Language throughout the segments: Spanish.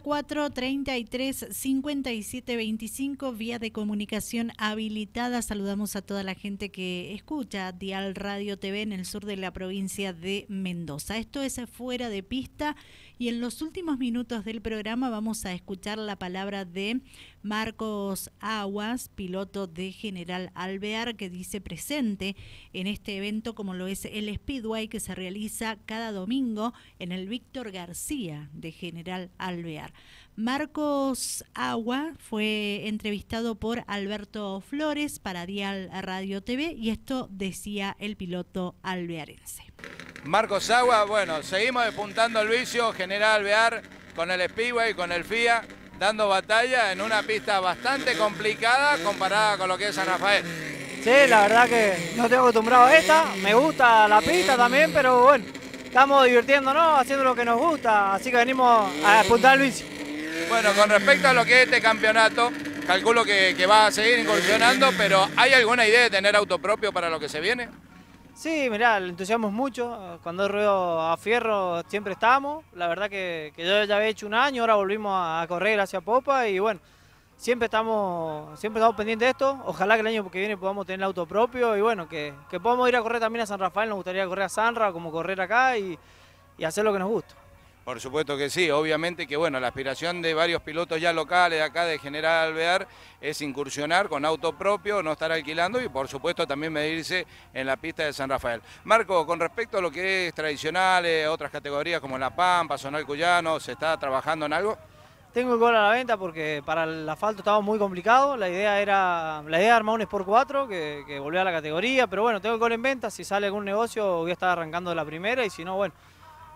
433 33 57 25, vía de comunicación habilitada. Saludamos a toda la gente que escucha Dial Radio TV en el sur de la provincia de Mendoza. Esto es fuera de pista y en los últimos minutos del programa vamos a escuchar la palabra de Marcos Aguas, piloto de General Alvear, que dice presente en este evento como lo es el Speedway que se realiza cada domingo en el Víctor García de General Alvear. Marcos Agua fue entrevistado por Alberto Flores para Dial Radio TV y esto decía el piloto alvearense. Marcos Agua, bueno, seguimos despuntando el vicio, General Alvear con el Speedway, con el FIA, dando batalla en una pista bastante complicada comparada con lo que es San Rafael. Sí, la verdad que no estoy acostumbrado a esta, me gusta la pista también, pero bueno, estamos divirtiéndonos, haciendo lo que nos gusta, así que venimos a apuntar Luis. Bueno, con respecto a lo que es este campeonato, calculo que, va a seguir incursionando, pero ¿hay alguna idea de tener auto propio para lo que se viene? Sí, mirá, lo entusiasmo mucho. Cuando ruido a fierro siempre estamos. La verdad que, que, yo ya había hecho un año, ahora volvimos a correr hacia popa y bueno, siempre estamos, siempre estamos pendientes de esto. Ojalá que el año que viene podamos tener auto propio y bueno, que, podamos ir a correr también a San Rafael. Nos gustaría correr a Sanra, como correr acá y, hacer lo que nos gusta. Por supuesto que sí, obviamente que bueno, la aspiración de varios pilotos ya locales acá de General Alvear es incursionar con auto propio, no estar alquilando y por supuesto también medirse en la pista de San Rafael. Marco, con respecto a lo que es tradicionales, otras categorías como La Pampa, Sonal Cuyano, ¿se está trabajando en algo? Tengo el gol a la venta porque para el asfalto estaba muy complicado. La idea era la idea armar un Sport 4 que, volvía a la categoría. Pero bueno, tengo el gol en venta. Si sale algún negocio voy a estar arrancando de la primera. Y si no, bueno,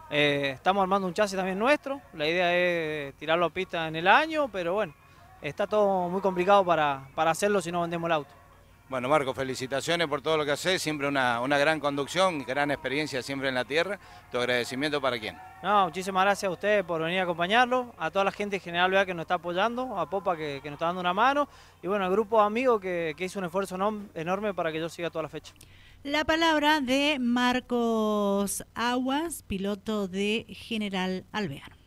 eh, estamos armando un chasis también nuestro. La idea es tirarlo a pista en el año. Pero bueno, está todo muy complicado para, para hacerlo si no vendemos el auto. Bueno, Marco, felicitaciones por todo lo que haces, siempre una, gran conducción, gran experiencia siempre en la tierra. Tu agradecimiento para quién. No, muchísimas gracias a ustedes por venir a acompañarlo, a toda la gente de general vea que nos está apoyando, a Popa que, nos está dando una mano y bueno, al grupo de amigos que, que hizo un esfuerzo enorme para que yo siga toda la fecha. La palabra de Marcos Aguas, piloto de General Alvear.